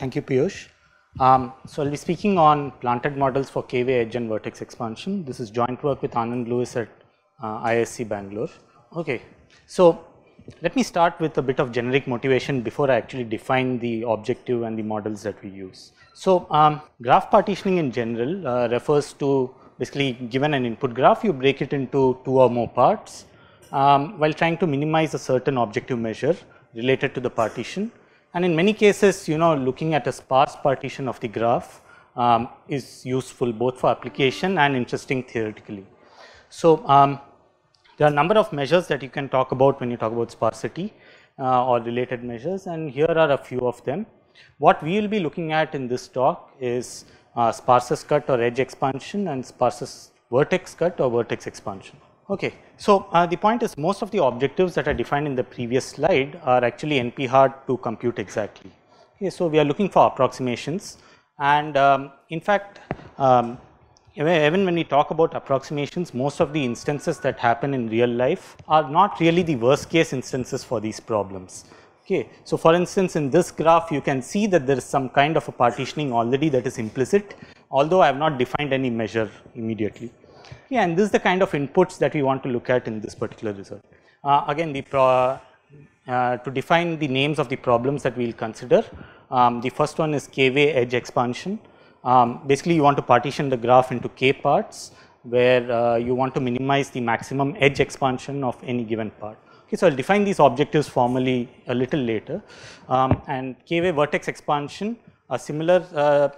Thank you, Piyush. Um, so I'll be speaking on planted models for KV edge and vertex expansion. This is joint work with Anand Lewis at uh, ISC Bangalore. Okay, so let me start with a bit of generic motivation before I actually define the objective and the models that we use. So um, graph partitioning in general uh, refers to basically given an input graph, you break it into two or more parts um, while trying to minimize a certain objective measure related to the partition and in many cases, you know, looking at a sparse partition of the graph um, is useful both for application and interesting theoretically. So, um, there are a number of measures that you can talk about when you talk about sparsity uh, or related measures and here are a few of them. What we will be looking at in this talk is uh, sparsest cut or edge expansion and sparsest vertex cut or vertex expansion. Okay, so uh, the point is most of the objectives that are defined in the previous slide are actually NP hard to compute exactly. Okay, so we are looking for approximations and um, in fact um, even when we talk about approximations most of the instances that happen in real life are not really the worst case instances for these problems. Okay. So, for instance in this graph you can see that there is some kind of a partitioning already that is implicit although I have not defined any measure immediately. Yeah, and this is the kind of inputs that we want to look at in this particular result. Uh, again, the uh, to define the names of the problems that we will consider. Um, the first one is k-way edge expansion. Um, basically, you want to partition the graph into k parts where uh, you want to minimize the maximum edge expansion of any given part. Okay, so I'll define these objectives formally a little later um, and k-way vertex expansion a similar uh,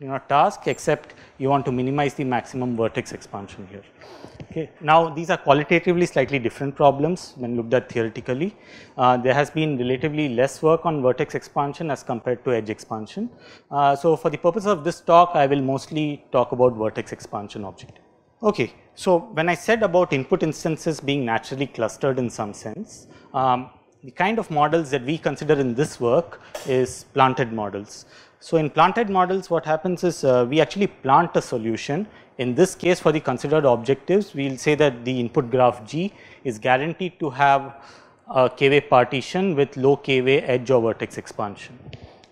you know task except you want to minimize the maximum vertex expansion here. Okay. Now these are qualitatively slightly different problems when looked at theoretically. Uh, there has been relatively less work on vertex expansion as compared to edge expansion. Uh, so for the purpose of this talk I will mostly talk about vertex expansion object. Okay. So when I said about input instances being naturally clustered in some sense, um, the kind of models that we consider in this work is planted models. So, in planted models what happens is uh, we actually plant a solution. In this case for the considered objectives we will say that the input graph G is guaranteed to have a k-way partition with low k-way edge or vertex expansion.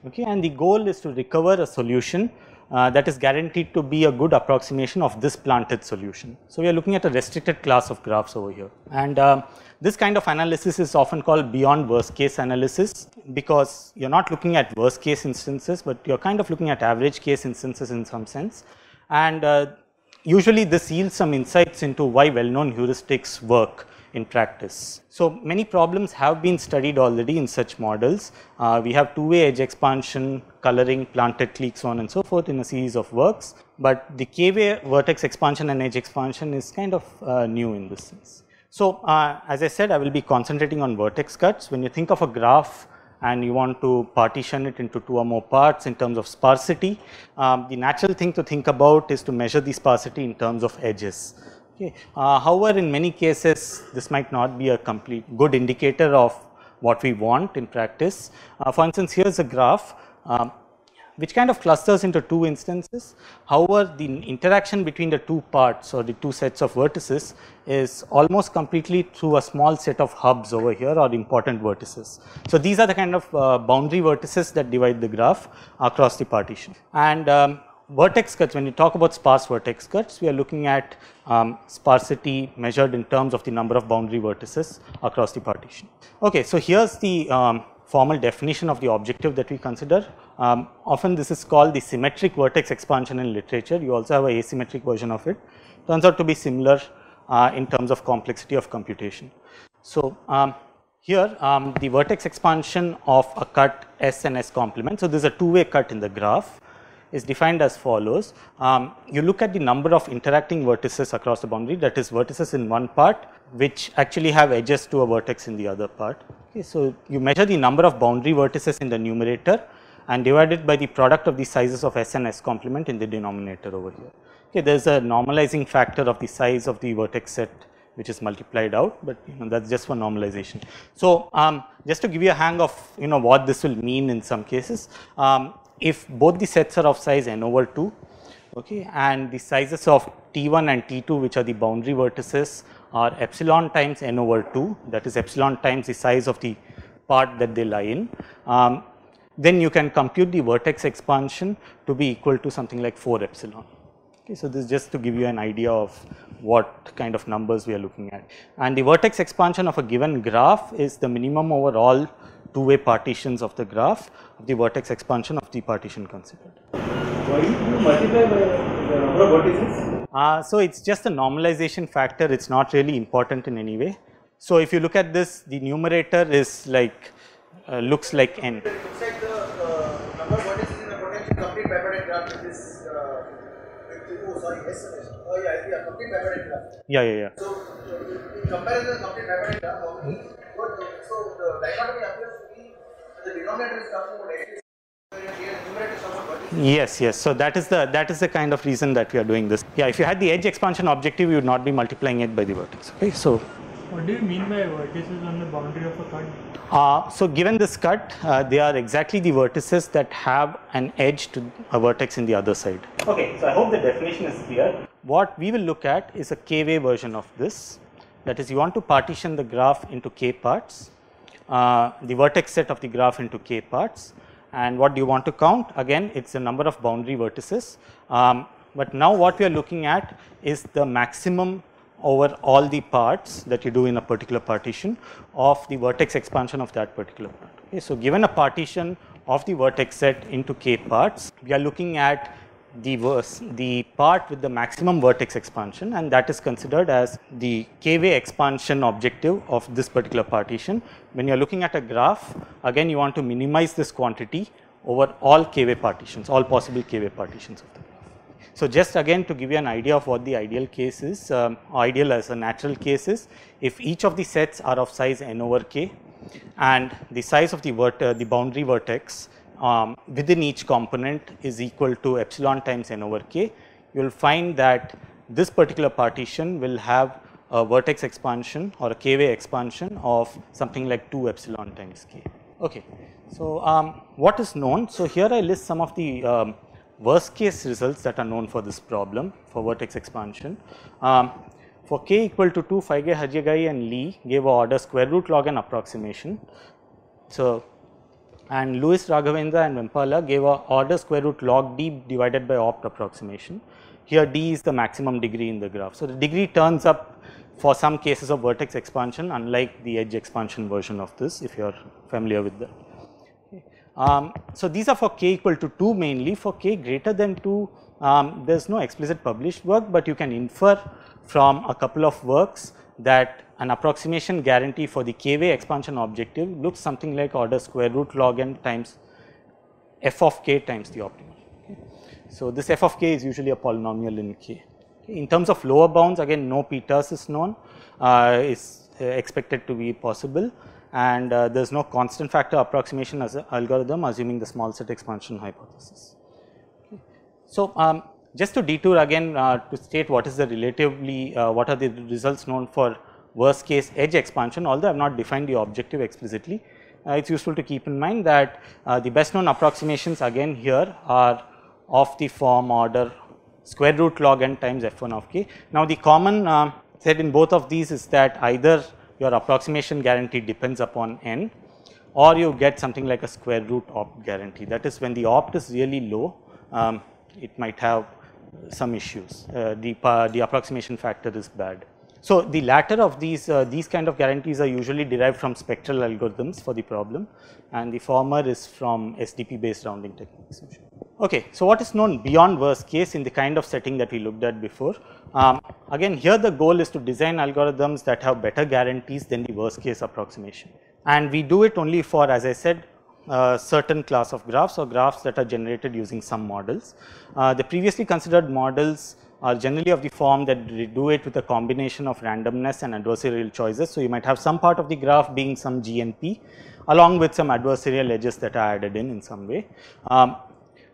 Okay, and the goal is to recover a solution uh, that is guaranteed to be a good approximation of this planted solution. So, we are looking at a restricted class of graphs over here and uh, this kind of analysis is often called beyond worst case analysis because you are not looking at worst case instances, but you are kind of looking at average case instances in some sense and uh, usually this yields some insights into why well known heuristics work in practice. So many problems have been studied already in such models. Uh, we have two-way edge expansion, coloring, planted cliques, so on and so forth in a series of works, but the k-way vertex expansion and edge expansion is kind of uh, new in this sense. So uh, as I said, I will be concentrating on vertex cuts. When you think of a graph and you want to partition it into two or more parts in terms of sparsity, um, the natural thing to think about is to measure the sparsity in terms of edges. Okay. Uh, however, in many cases this might not be a complete good indicator of what we want in practice. Uh, for instance, here is a graph um, which kind of clusters into two instances. However, the interaction between the two parts or the two sets of vertices is almost completely through a small set of hubs over here or important vertices. So, these are the kind of uh, boundary vertices that divide the graph across the partition and um, vertex cuts when you talk about sparse vertex cuts we are looking at um, sparsity measured in terms of the number of boundary vertices across the partition. Okay, so here's the um, formal definition of the objective that we consider. Um, often this is called the symmetric vertex expansion in literature you also have a asymmetric version of it turns out to be similar uh, in terms of complexity of computation. So, um, here um, the vertex expansion of a cut S and S complement. So, this is a two way cut in the graph is defined as follows. Um, you look at the number of interacting vertices across the boundary that is vertices in one part which actually have edges to a vertex in the other part. Okay, so, you measure the number of boundary vertices in the numerator and divide it by the product of the sizes of S and S complement in the denominator over here. Okay, there is a normalizing factor of the size of the vertex set which is multiplied out, but you know that is just for normalization. So, um, just to give you a hang of you know what this will mean in some cases, um, if both the sets are of size n over 2 okay, and the sizes of T1 and T2 which are the boundary vertices are epsilon times n over 2 that is epsilon times the size of the part that they lie in. Um, then you can compute the vertex expansion to be equal to something like 4 epsilon. Okay, so this is just to give you an idea of what kind of numbers we are looking at. And the vertex expansion of a given graph is the minimum over all two-way partitions of the graph of the vertex expansion of the partition considered. Why do you multiply by the number of vertices? Uh, so it's just a normalization factor. It's not really important in any way. So if you look at this, the numerator is like uh, looks like n. sorry, Oh yeah, yeah, complete memory graph. Yeah, yeah, yeah. So in comparison, complete memory graph. Mm -hmm. So the dichotomy appears to be the denominator is Yes, yes. So that is the that is the kind of reason that we are doing this. Yeah, if you had the edge expansion objective, you would not be multiplying it by the vertex. Okay, so. What do you mean by vertices on the boundary of a cut? Uh, so given this cut, uh, they are exactly the vertices that have an edge to a vertex in the other side. Okay, so I hope the definition is clear. What we will look at is a k-way version of this. That is, you want to partition the graph into k parts, uh, the vertex set of the graph into k parts. And what do you want to count? Again, it is the number of boundary vertices. Um, but now what we are looking at is the maximum over all the parts that you do in a particular partition of the vertex expansion of that particular part. Okay. So, given a partition of the vertex set into k parts, we are looking at the verse, the part with the maximum vertex expansion and that is considered as the k-way expansion objective of this particular partition. When you are looking at a graph, again you want to minimize this quantity over all k-way partitions, all possible k-way partitions of the so, just again to give you an idea of what the ideal case is, um, ideal as a natural case is, if each of the sets are of size n over k and the size of the, uh, the boundary vertex um, within each component is equal to epsilon times n over k, you will find that this particular partition will have a vertex expansion or a k-way expansion of something like 2 epsilon times k. Okay. So, um, what is known? So, here I list some of the um, worst case results that are known for this problem for vertex expansion. Um, for k equal to 2, Feige, Hajigai and Lee gave a order square root log n approximation. So, and Louis Raghavendra and Vempala gave a order square root log d divided by opt approximation. Here d is the maximum degree in the graph. So, the degree turns up for some cases of vertex expansion unlike the edge expansion version of this if you are familiar with that. Um, so, these are for k equal to 2 mainly for k greater than 2 um, there is no explicit published work, but you can infer from a couple of works that an approximation guarantee for the k way expansion objective looks something like order square root log n times f of k times the optimal. Okay. So, this f of k is usually a polynomial in k. Okay. In terms of lower bounds again no p is known uh, is uh, expected to be possible and uh, there is no constant factor approximation as algorithm assuming the small set expansion hypothesis. Okay. So, um, just to detour again uh, to state what is the relatively uh, what are the results known for worst case edge expansion although I have not defined the objective explicitly. Uh, it is useful to keep in mind that uh, the best known approximations again here are of the form order square root log n times f1 of k. Now, the common uh, said in both of these is that either your approximation guarantee depends upon n or you get something like a square root opt guarantee. That is when the opt is really low, um, it might have some issues, uh, the, uh, the approximation factor is bad. So, the latter of these, uh, these kind of guarantees are usually derived from spectral algorithms for the problem and the former is from SDP based rounding techniques. Okay, so what is known beyond worst case in the kind of setting that we looked at before? Um, again here the goal is to design algorithms that have better guarantees than the worst case approximation and we do it only for as I said uh, certain class of graphs or graphs that are generated using some models. Uh, the previously considered models are generally of the form that we do it with a combination of randomness and adversarial choices. So, you might have some part of the graph being some GNP along with some adversarial edges that are added in in some way. Um,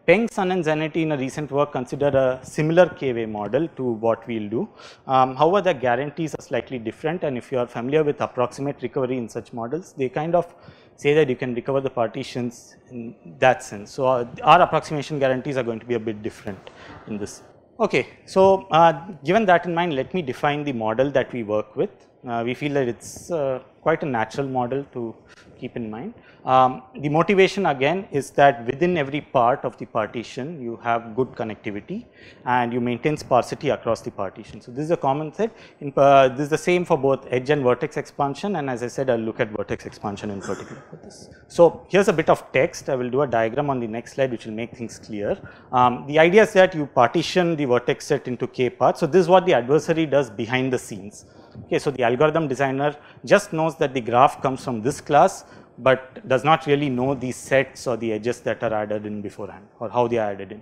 Peng, Sun and Zanetti in a recent work considered a similar K-way model to what we will do. Um, however, the guarantees are slightly different and if you are familiar with approximate recovery in such models, they kind of say that you can recover the partitions in that sense. So, our, uh, our approximation guarantees are going to be a bit different in this. Okay, so uh, given that in mind, let me define the model that we work with. Uh, we feel that it is uh, quite a natural model to keep in mind. Um, the motivation again is that within every part of the partition you have good connectivity and you maintain sparsity across the partition. So, this is a common set in, uh, this is the same for both edge and vertex expansion and as I said I will look at vertex expansion in particular for this. So, here is a bit of text I will do a diagram on the next slide which will make things clear. Um, the idea is that you partition the vertex set into k parts. So, this is what the adversary does behind the scenes. Okay, so, the algorithm designer just knows that the graph comes from this class but does not really know the sets or the edges that are added in beforehand or how they are added in.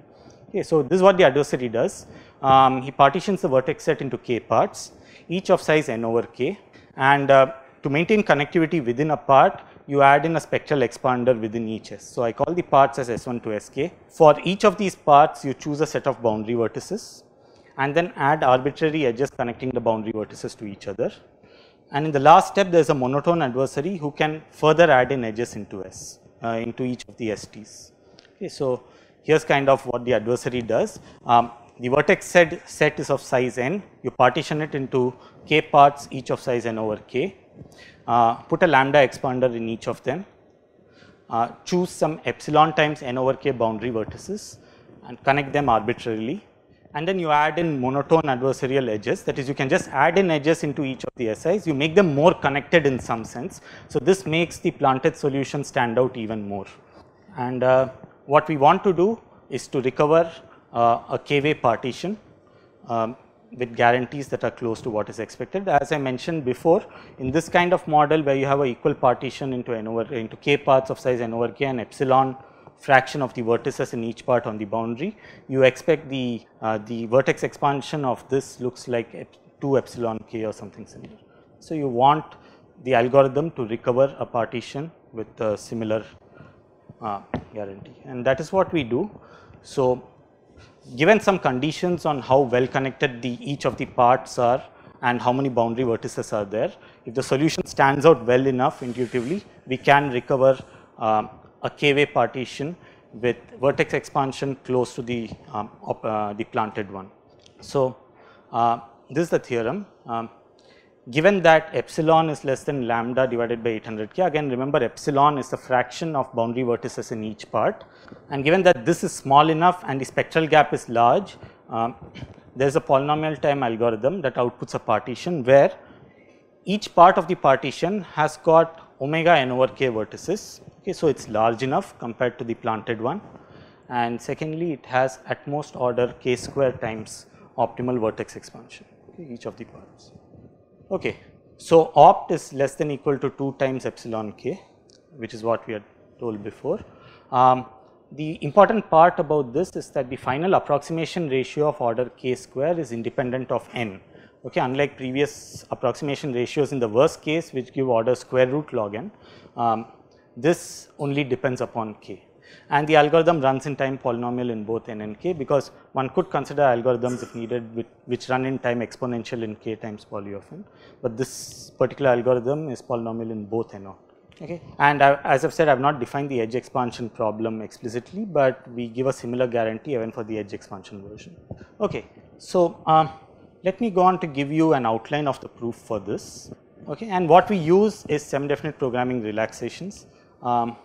Okay, so this is what the adversary does. Um, he partitions the vertex set into k parts, each of size n over k and uh, to maintain connectivity within a part, you add in a spectral expander within each S. So, I call the parts as S1 to Sk. For each of these parts, you choose a set of boundary vertices and then add arbitrary edges connecting the boundary vertices to each other. And in the last step, there is a monotone adversary who can further add in edges into S, uh, into each of the STs. Okay, so here's kind of what the adversary does. Um, the vertex set, set is of size n, you partition it into k parts each of size n over k, uh, put a lambda expander in each of them, uh, choose some epsilon times n over k boundary vertices and connect them arbitrarily and then you add in monotone adversarial edges that is you can just add in edges into each of the SIs you make them more connected in some sense. So, this makes the planted solution stand out even more and uh, what we want to do is to recover uh, a k-way partition um, with guarantees that are close to what is expected. As I mentioned before in this kind of model where you have a equal partition into n over into k parts of size n over k and epsilon fraction of the vertices in each part on the boundary, you expect the, uh, the vertex expansion of this looks like 2 epsilon k or something similar. So, you want the algorithm to recover a partition with a similar uh, guarantee and that is what we do. So, given some conditions on how well connected the each of the parts are and how many boundary vertices are there, if the solution stands out well enough intuitively, we can recover uh, a k-way partition with vertex expansion close to the, um, op, uh, the planted one. So, uh, this is the theorem. Um, given that epsilon is less than lambda divided by 800 k, again remember epsilon is the fraction of boundary vertices in each part and given that this is small enough and the spectral gap is large, um, there is a polynomial time algorithm that outputs a partition where each part of the partition has got omega n over k vertices Okay, so it is large enough compared to the planted one and secondly it has at most order k square times optimal vertex expansion okay, each of the parts. Okay. So, opt is less than equal to 2 times epsilon k which is what we had told before. Um, the important part about this is that the final approximation ratio of order k square is independent of n okay unlike previous approximation ratios in the worst case which give order square root log n um, this only depends upon k and the algorithm runs in time polynomial in both n and k because one could consider algorithms if needed with, which run in time exponential in k times poly of n, but this particular algorithm is polynomial in both n of okay. And I, as I have said I have not defined the edge expansion problem explicitly, but we give a similar guarantee even for the edge expansion version. Okay. So, um, let me go on to give you an outline of the proof for this okay. and what we use is semi definite programming relaxations um,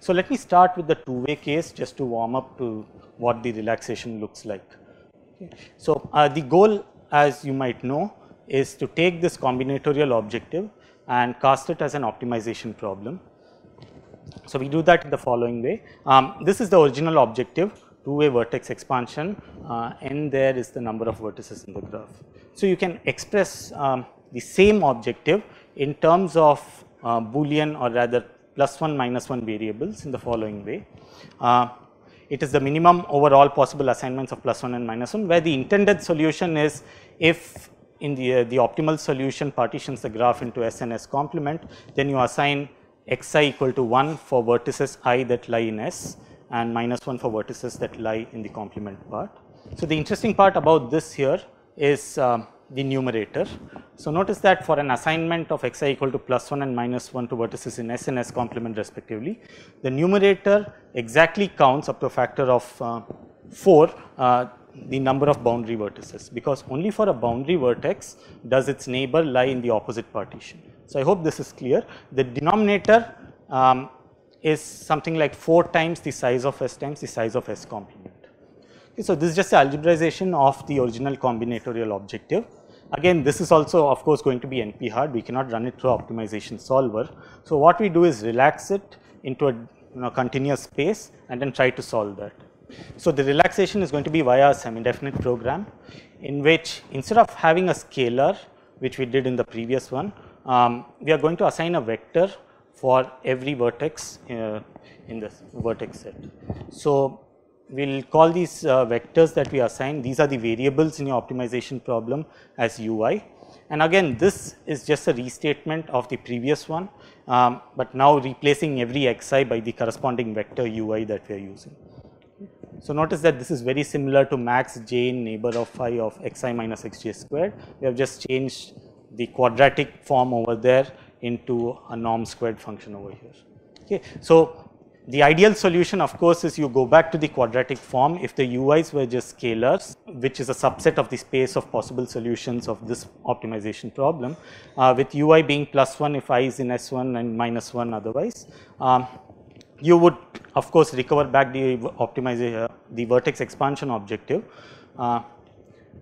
so, let me start with the two way case just to warm up to what the relaxation looks like. So, uh, the goal as you might know is to take this combinatorial objective and cast it as an optimization problem. So, we do that in the following way. Um, this is the original objective two way vertex expansion uh, n there is the number of vertices in the graph. So, you can express um, the same objective in terms of uh, boolean or rather plus 1 minus 1 variables in the following way. Uh, it is the minimum over all possible assignments of plus 1 and minus 1 where the intended solution is if in the, uh, the optimal solution partitions the graph into S and S complement then you assign xi equal to 1 for vertices i that lie in S and minus 1 for vertices that lie in the complement part. So, the interesting part about this here is um, the numerator. So, notice that for an assignment of xi equal to plus 1 and minus 1 to vertices in S and S complement respectively, the numerator exactly counts up to a factor of uh, 4 uh, the number of boundary vertices because only for a boundary vertex does its neighbor lie in the opposite partition. So, I hope this is clear. The denominator um, is something like 4 times the size of S times the size of S complement. So, this is just the algebraization of the original combinatorial objective. Again, this is also of course going to be NP hard, we cannot run it through optimization solver. So, what we do is relax it into a you know, continuous space and then try to solve that. So, the relaxation is going to be via a semi-definite program in which instead of having a scalar which we did in the previous one, um, we are going to assign a vector for every vertex uh, in this vertex set. So, we will call these uh, vectors that we assign, these are the variables in your optimization problem as UI. And again this is just a restatement of the previous one, um, but now replacing every xi by the corresponding vector UI that we are using. So, notice that this is very similar to max j neighbor of phi of xi minus xj squared, we have just changed the quadratic form over there into a norm squared function over here. Okay. So, the ideal solution of course is you go back to the quadratic form if the ui's were just scalars which is a subset of the space of possible solutions of this optimization problem uh, with ui being plus 1 if i is in s1 and minus 1 otherwise. Um, you would of course recover back the optimization, uh, the vertex expansion objective. Uh,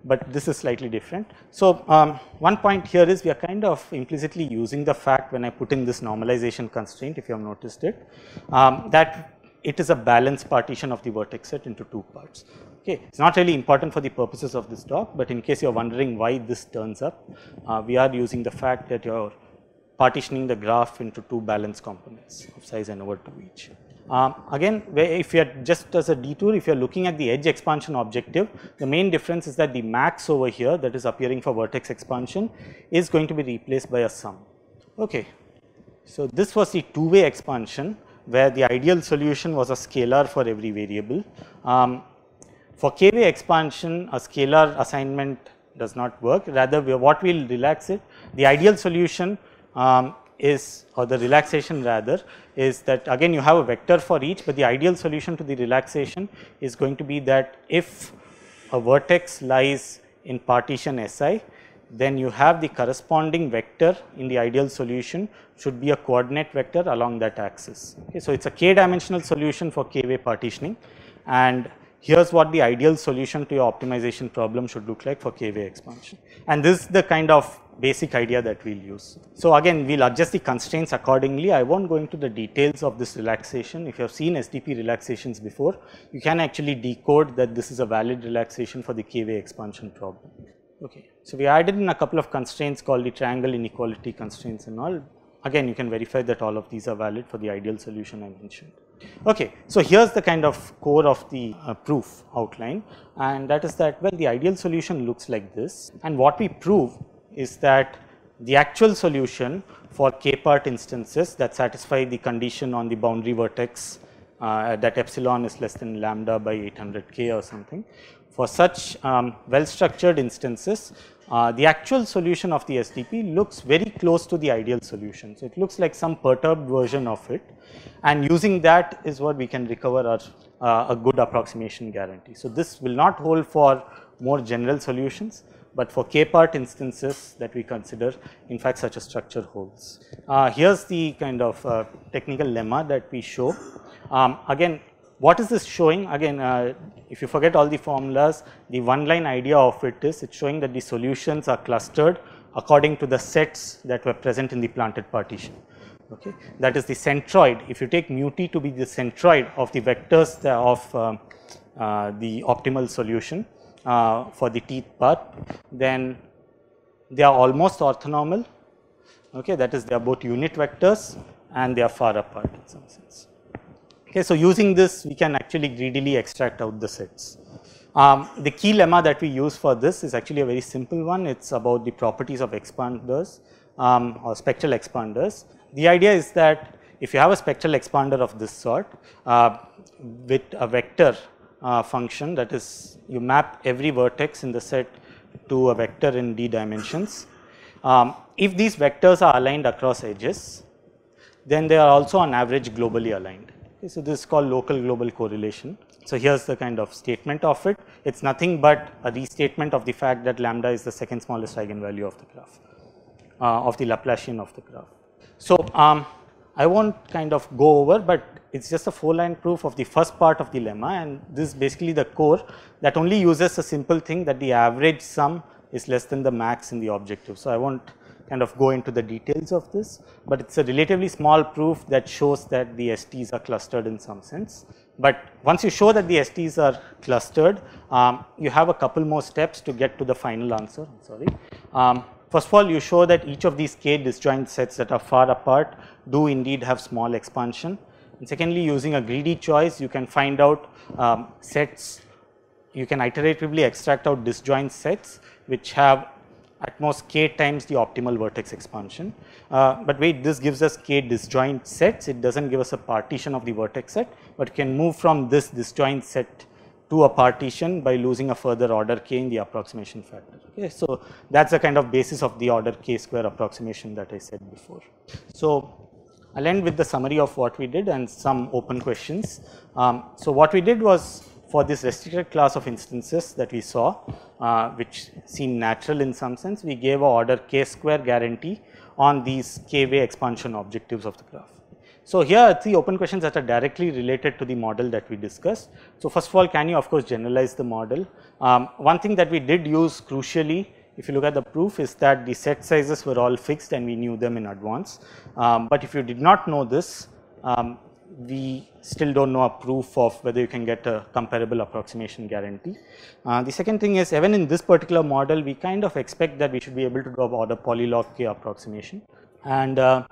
but this is slightly different. So, um, one point here is we are kind of implicitly using the fact when I put in this normalization constraint if you have noticed it um, that it is a balanced partition of the vertex set into two parts. Okay. It is not really important for the purposes of this talk, but in case you are wondering why this turns up, uh, we are using the fact that you are partitioning the graph into two balanced components of size n over 2 each. Um, again if you are just as a detour if you are looking at the edge expansion objective the main difference is that the max over here that is appearing for vertex expansion is going to be replaced by a sum. Okay. So, this was the two way expansion where the ideal solution was a scalar for every variable. Um, for k way expansion a scalar assignment does not work rather we, what we will relax it the ideal solution um, is or the relaxation rather is that again you have a vector for each, but the ideal solution to the relaxation is going to be that if a vertex lies in partition SI, then you have the corresponding vector in the ideal solution should be a coordinate vector along that axis. Okay, so, it is a k dimensional solution for k way partitioning and here's what the ideal solution to your optimization problem should look like for k-way expansion. And this is the kind of basic idea that we'll use. So again, we'll adjust the constraints accordingly. I won't go into the details of this relaxation. If you have seen SDP relaxations before, you can actually decode that this is a valid relaxation for the k-way expansion problem. Okay. So we added in a couple of constraints called the triangle inequality constraints and all. Again, you can verify that all of these are valid for the ideal solution I mentioned. Okay, so here's the kind of core of the uh, proof outline and that is that well the ideal solution looks like this and what we prove is that the actual solution for k part instances that satisfy the condition on the boundary vertex uh, that epsilon is less than lambda by 800 k or something for such um, well structured instances, uh, the actual solution of the SDP looks very close to the ideal solution. So, it looks like some perturbed version of it and using that is what we can recover our, uh, a good approximation guarantee. So, this will not hold for more general solutions, but for k part instances that we consider in fact such a structure holds. Uh, here is the kind of uh, technical lemma that we show. Um, again what is this showing? Again, uh, if you forget all the formulas, the one line idea of it is it's showing that the solutions are clustered according to the sets that were present in the planted partition. Okay. That is the centroid. If you take mu t to be the centroid of the vectors of uh, uh, the optimal solution uh, for the teeth part, then they are almost orthonormal. Okay. That is, they are both unit vectors and they are far apart in some sense. Okay, so using this we can actually greedily extract out the sets. Um, the key lemma that we use for this is actually a very simple one, it is about the properties of expanders um, or spectral expanders. The idea is that if you have a spectral expander of this sort uh, with a vector uh, function that is you map every vertex in the set to a vector in d dimensions. Um, if these vectors are aligned across edges, then they are also on average globally aligned. Okay, so, this is called local global correlation. So, here is the kind of statement of it. It is nothing but a restatement of the fact that lambda is the second smallest eigenvalue of the graph, uh, of the Laplacian of the graph. So, um, I won't kind of go over, but it is just a four line proof of the first part of the lemma and this is basically the core that only uses a simple thing that the average sum is less than the max in the objective. So, I won't kind of go into the details of this, but it is a relatively small proof that shows that the STs are clustered in some sense. But once you show that the STs are clustered, um, you have a couple more steps to get to the final answer, I'm sorry. Um, first of all, you show that each of these k disjoint sets that are far apart do indeed have small expansion. And secondly, using a greedy choice, you can find out um, sets, you can iteratively extract out disjoint sets which have at most k times the optimal vertex expansion. Uh, but wait this gives us k disjoint sets it does not give us a partition of the vertex set, but can move from this disjoint set to a partition by losing a further order k in the approximation factor. Okay. So, that is the kind of basis of the order k square approximation that I said before. So, I will end with the summary of what we did and some open questions. Um, so, what we did was for this restricted class of instances that we saw, uh, which seem natural in some sense, we gave a order k square guarantee on these k way expansion objectives of the graph. So, here are three open questions that are directly related to the model that we discussed. So, first of all can you of course generalize the model. Um, one thing that we did use crucially if you look at the proof is that the set sizes were all fixed and we knew them in advance. Um, but if you did not know this, um, we still don't know a proof of whether you can get a comparable approximation guarantee. Uh, the second thing is even in this particular model we kind of expect that we should be able to do a polylog k approximation. And uh,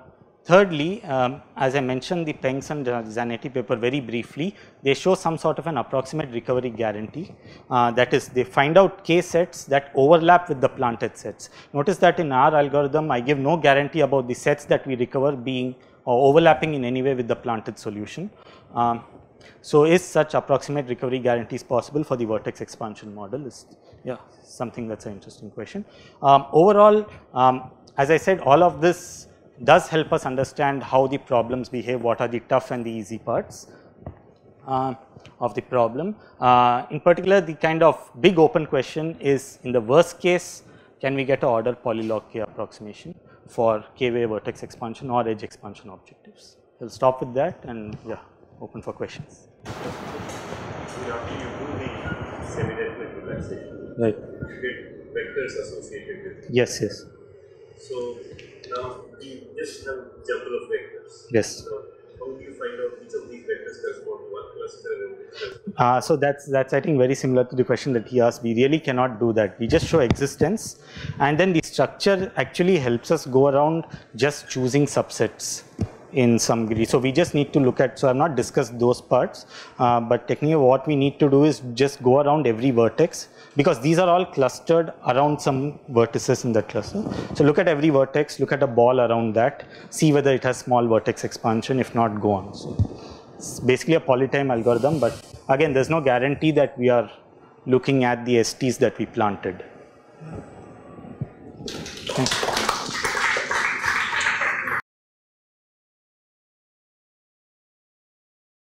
thirdly um, as I mentioned the Pengs and Zanetti paper very briefly they show some sort of an approximate recovery guarantee uh, that is they find out k sets that overlap with the planted sets. Notice that in our algorithm I give no guarantee about the sets that we recover being or overlapping in any way with the planted solution. Um, so, is such approximate recovery guarantees possible for the vertex expansion model is yeah something that is an interesting question. Um, overall um, as I said all of this does help us understand how the problems behave, what are the tough and the easy parts uh, of the problem. Uh, in particular the kind of big open question is in the worst case can we get a order polylog approximation for k-way vertex expansion or edge expansion objectives. I will stop with that and yeah, open for questions. Right. Vectors associated with yes, yes. So now we just have a couple of vectors. Yes. So uh, so that's that's I think very similar to the question that he asked. We really cannot do that. We just show existence, and then the structure actually helps us go around just choosing subsets in some degree. So we just need to look at, so I have not discussed those parts, uh, but technically what we need to do is just go around every vertex because these are all clustered around some vertices in that cluster. So look at every vertex, look at a ball around that, see whether it has small vertex expansion, if not go on. So it's basically a polytime algorithm, but again there's no guarantee that we are looking at the STs that we planted.